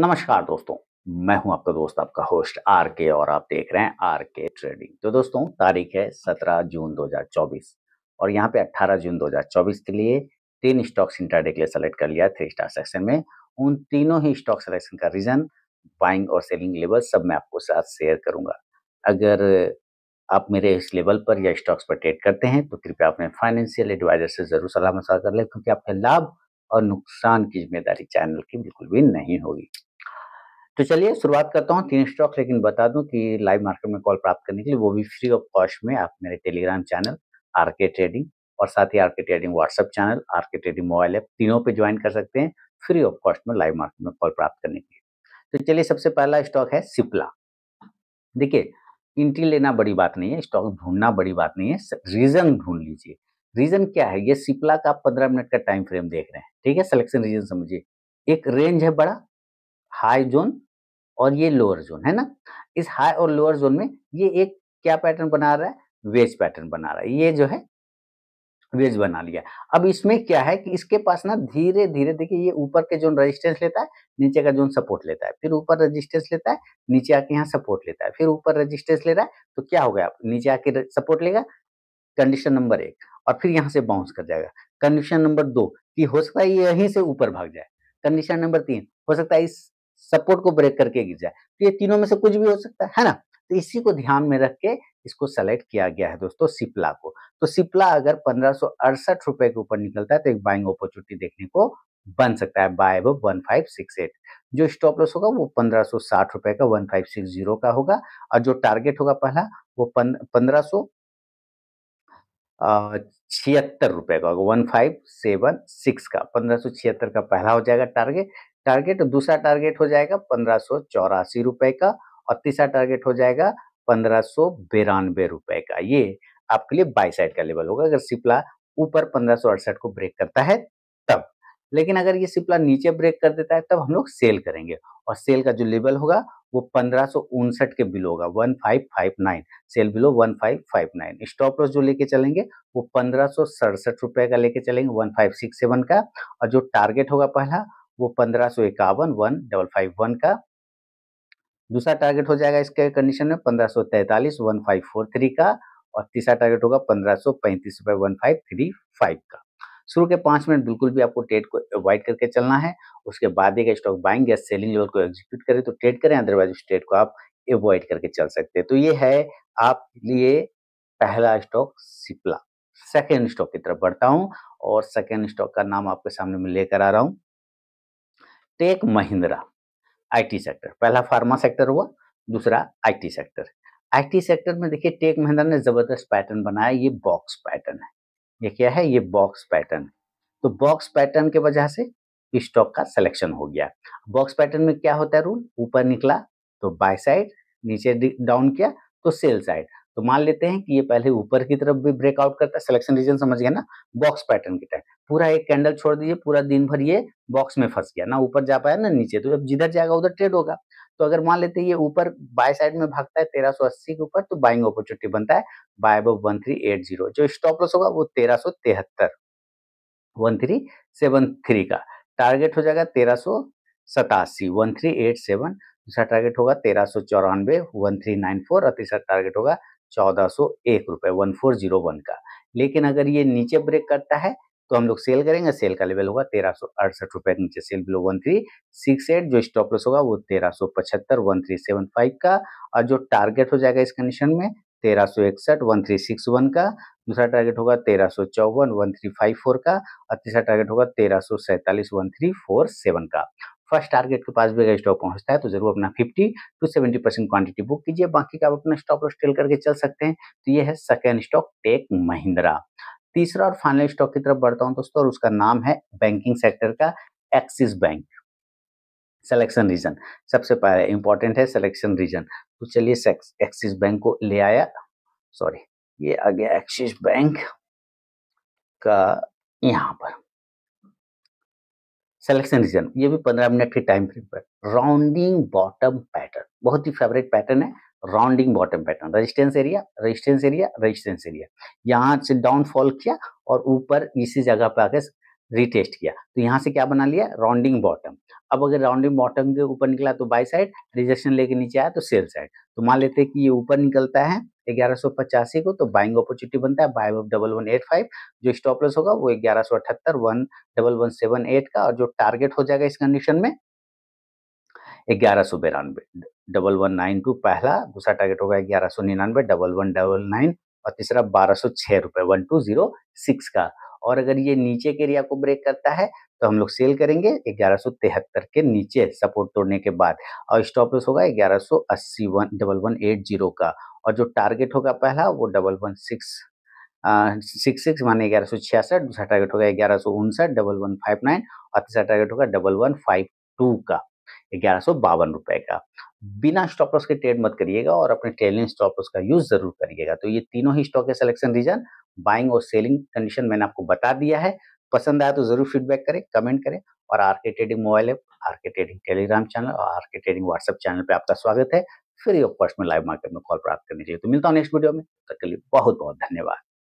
नमस्कार दोस्तों मैं हूं आपका दोस्त आपका होस्ट आर के और आप देख रहे हैं आर के ट्रेडिंग तो दोस्तों तारीख है 17 जून 2024 और यहां पे 18 जून 2024 के लिए तीन स्टॉक्स इंटरडे के लिए सेलेक्ट कर लिया थ्री स्टार सेक्शन में उन तीनों ही स्टॉक सेलेक्शन का रीजन बाइंग और सेलिंग लेवल सब मैं आपको साथ शेयर करूंगा अगर आप मेरे इस लेवल पर या स्टॉक्स पर ट्रेड करते हैं तो कृपया अपने फाइनेंशियल एडवाइजर से जरूर सलाह मशा कर लें क्योंकि आपके लाभ और नुकसान की जिम्मेदारी चैनल की बिल्कुल भी नहीं होगी तो चलिए शुरुआत करता हूँ तीन स्टॉक लेकिन बता दूं कि लाइव मार्केट में कॉल प्राप्त करने के लिए वो भी फ्री ऑफ कॉस्ट में आप मेरे Telegram channel R K trading और साथ ही R K trading WhatsApp channel R K trading mobile app तीनों पे ज्वाइन कर सकते हैं फ्री ऑफ कॉस्ट में लाइव मार्केट में कॉल प्राप्त करने के लिए तो चलिए सबसे पहला स्टॉक है सिप्ला देखिए इंट्री लेना बड़ी बात नहीं है स्टॉक ढूंढना बड़ी बात नहीं है रीजन ढूंढ लीजिए रीजन क्या है ये सिप्ला का आप पंद्रह मिनट का टाइम फ्रेम देख रहे हैं ठीक है सिलेक्शन रीजन समझिए एक रेंज है बड़ा हाई जोन और ये लोअर जोन है ना इस हाई और लोअर जोन में ये एक क्या पैटर्न बना रहा है वेज पैटर्न बना रहा है ये जो है वेज बना लिया अब इसमें क्या है कि इसके पास ना धीरे धीरे देखिए ये ऊपर के जोन रेजिस्टेंस लेता है नीचे का जोन सपोर्ट लेता है फिर ऊपर रेजिस्टेंस लेता है नीचे आके यहाँ सपोर्ट लेता है फिर ऊपर रेजिस्टेंस ले रहा है तो क्या हो गया नीचे आके सपोर्ट लेगा कंडीशन नंबर एक और फिर यहाँ से बाउंस कर जाएगा कंडीशन नंबर दो कि हो सकता है यहीं से ऊपर भाग जाए कंडीशन नंबर तीन हो सकता है इस सपोर्ट को ब्रेक करके गिर जाए तो ये तीनों में से कुछ भी हो सकता है, ना तो इसी को ध्यान में रख के इसको सेलेक्ट किया गया है दोस्तों सिप्ला को तो सिप्ला अगर पंद्रह रुपए के ऊपर निकलता है तो एक बाइंग अपॉर्चुनिटी देखने को बन सकता है buy one five six eight जो स्टॉप लॉस होगा वो पंद्रह सो साठ रुपए का वन फाइव सिक्स जीरो का होगा और जो टारगेट होगा पहला वो पंद्रह सो छिहत्तर रुपए का होगा वन फाइव सेवन सिक्स का पंद्रह सो छिहत्तर का पहला हो जाएगा टारगेट टारगेट दूसरा टारगेट हो जाएगा पंद्रह चौरासी रुपए का और तीसरा टारगेट हो जाएगा पंद्रह रुपए का ये आपके लिए बाई साइड का लेवल होगा अगर सिप्ला ऊपर पंद्रह अड़सठ को ब्रेक करता है तब लेकिन अगर ये सिप्ला नीचे ब्रेक कर देता है तब हम लोग सेल करेंगे और सेल का जो लेवल होगा वो पंद्रह के बिलो होगा 1559 सेल बिलो 1559 स्टॉप लॉस जो लेके चलेंगे वो पंद्रह रुपए का लेके चलेंगे 1567 का और जो टारगेट होगा पहला वो पंद्रह सौ इक्यावन वन डबल फाइव वन का दूसरा टारगेट हो जाएगा इसके कंडीशन में पंद्रह सौ तैतालीस वन फाइव फोर थ्री का और तीसरा टारगेट होगा पंद्रह सौ पैंतीस रुपये वन फाइव थ्री फाइव का शुरू के पाँच मिनट बिल्कुल भी आपको ट्रेड को अवॉइड करके चलना है उसके बाद एक स्टॉक बाइंग या सेलिंग लेवल को एग्जीक्यूट करें तो ट्रेड करें अदरवाइज उस ट्रेड को आप अवॉइड करके चल सकते हैं तो ये है आप लिए पहला स्टॉक सिप्ला सेकेंड स्टॉक की तरफ बढ़ता हूँ और सेकेंड स्टॉक का नाम आपके सामने में लेकर आ रहा हूँ टेक महिंद्रा आईटी सेक्टर पहला फार्मा सेक्टर हुआ दूसरा आईटी सेक्टर आईटी सेक्टर में देखिए टेक महिंद्रा ने ज़बरदस्त पैटर्न बनाया ये बॉक्स पैटर्न है ये क्या है ये बॉक्स पैटर्न तो बॉक्स पैटर्न के वजह से स्टॉक का सिलेक्शन हो गया बॉक्स पैटर्न में क्या होता है रूल ऊपर निकला तो बाय साइड नीचे डाउन किया तो सेल साइड तो मान लेते हैं कि ये पहले ऊपर की तरफ भी ब्रेकआउट करता है सिलेक्शन रीजन समझ गया ना बॉक्स पैटर्न की टाइप पूरा एक कैंडल छोड़ दीजिए पूरा दिन भर ये बॉक्स में फंस गया ना ऊपर जा पाया ना नीचे तो जब जिधर जाएगा उधर ट्रेड होगा तो अगर मान लेते हैं ये ऊपर बाय साइड में भागता है तेरह सौ अस्सी के ऊपर तो बाइंग अपॉर्चुनिटी बनता है बाय अब वन थ्री एट जीरो जो स्टॉप लॉस होगा वो तेरह सौ तिहत्तर वन थ्री सेवन थ्री का टारगेट हो जाएगा तेरह सौ सतासी वन थ्री एट सेवन दूसरा टारगेट होगा तेरह सौ चौरानवे वन थ्री नाइन फोर और तीसरा टारगेट होगा चौदह सौ एक वन फोर जीरो वन का लेकिन अगर ये नीचे ब्रेक करता है तो हम लोग सेल करेंगे सेल का लेवल होगा तेरह सौ अड़सठ रुपए के नीचे sell below one three six eight जो स्टॉप लॉस होगा वो तेरह सौ पचहत्तर वन थ्री सेवन फाइव का और जो टारगेट हो जाएगा इस कंडीशन में तेरह सौ इकसठ वन थ्री सिक्स वन का दूसरा टारगेट होगा तेरह सौ चौवन वन थ्री फाइव फोर का और तीसरा टारगेट होगा तेरह सौ सैंतालीस वन थ्री फोर सेवन का फर्स्ट टारगेट के पास भी अगर स्टॉक पहुंचता है तो जरूर अपना 50 टू 70 परसेंट क्वांटिटी बुक कीजिए बाकी का आप अपना स्टॉप लॉस ट्रेल करके चल सकते हैं तो ये है सेकेंड स्टॉक टेक महिंद्रा तीसरा और फाइनल स्टॉक की तरफ बढ़ता हूँ दोस्तों और उसका नाम है बैंकिंग सेक्टर का एक्सिस बैंक सेलेक्शन रीजन सबसे पहले इंपॉर्टेंट है सेलेक्शन रीजन तो चलिए एक्सिस बैंक को ले आया सॉरी ये आ गया एक्सिस बैंक का यहाँ पर सेलेक्शन रीजन ये भी पंद्रह मिनट के टाइम फ्रेम पर राउंडिंग बॉटम पैटर्न बहुत ही फेवरेट पैटर्न है rounding bottom pattern resistance area resistance area resistance area यहाँ से डाउन फॉल किया और ऊपर इसी जगह पर आकर रिटेस्ट किया तो यहाँ से क्या बना लिया राउंडिंग बॉटम अब अगर राउंडिंग बॉटम के ऊपर निकला तो बाई साइड रिजेक्शन लेके नीचे आया तो सेल साइड तो मान लेते हैं कि ये ऊपर निकलता है ग्यारह को तो बाइंग अपॉर्चुनिटी बनता है buy of double one eight five जो स्टॉप लॉस होगा वो ग्यारह सौ अठहत्तर one double one seven eight का और जो टारगेट हो जाएगा इस कंडीशन में ग्यारह सौ बिरानवे डबल वन नाइन टू पहला दूसरा टारगेट होगा ग्यारह सौ निन्यानवे डबल वन डबल नाइन और तीसरा बारह सौ छः रुपये वन टू जीरो सिक्स का और अगर ये नीचे के एरिया को ब्रेक करता है तो हम लोग सेल करेंगे ग्यारह सौ तिहत्तर के नीचे सपोर्ट तोड़ने के बाद और स्टॉप लॉस होगा ग्यारह सौ अस्सी one double one eight zero का और जो टारगेट होगा पहला वो double one six six six माने ग्यारह सौ छियासठ दूसरा टारगेट होगा ग्यारह सौ उनसठ डबल वन फाइव नाइन और तीसरा टारगेट होगा डबल वन फाइव टू का ग्यारह सौ बावन रुपए का बिना स्टॉप लॉस के ट्रेड मत करिएगा और अपने ट्रेलिंग स्टॉप लॉस का यूज जरूर करिएगा तो ये तीनों ही स्टॉक के सिलेक्शन रीजन बाइंग और सेलिंग कंडीशन मैंने आपको बता दिया है पसंद आया तो जरूर फीडबैक करें कमेंट करें और R K trading mobile app R K trading Telegram channel और आरके ट्रेडिंग व्हाट्सएप चैनल पे आपका स्वागत है फ्री ऑफ कॉस्ट में लाइव मार्केट में कॉल प्राप्त करनी चाहिए तो मिलता हूँ नेक्स्ट वीडियो में तब के लिए बहुत बहुत धन्यवाद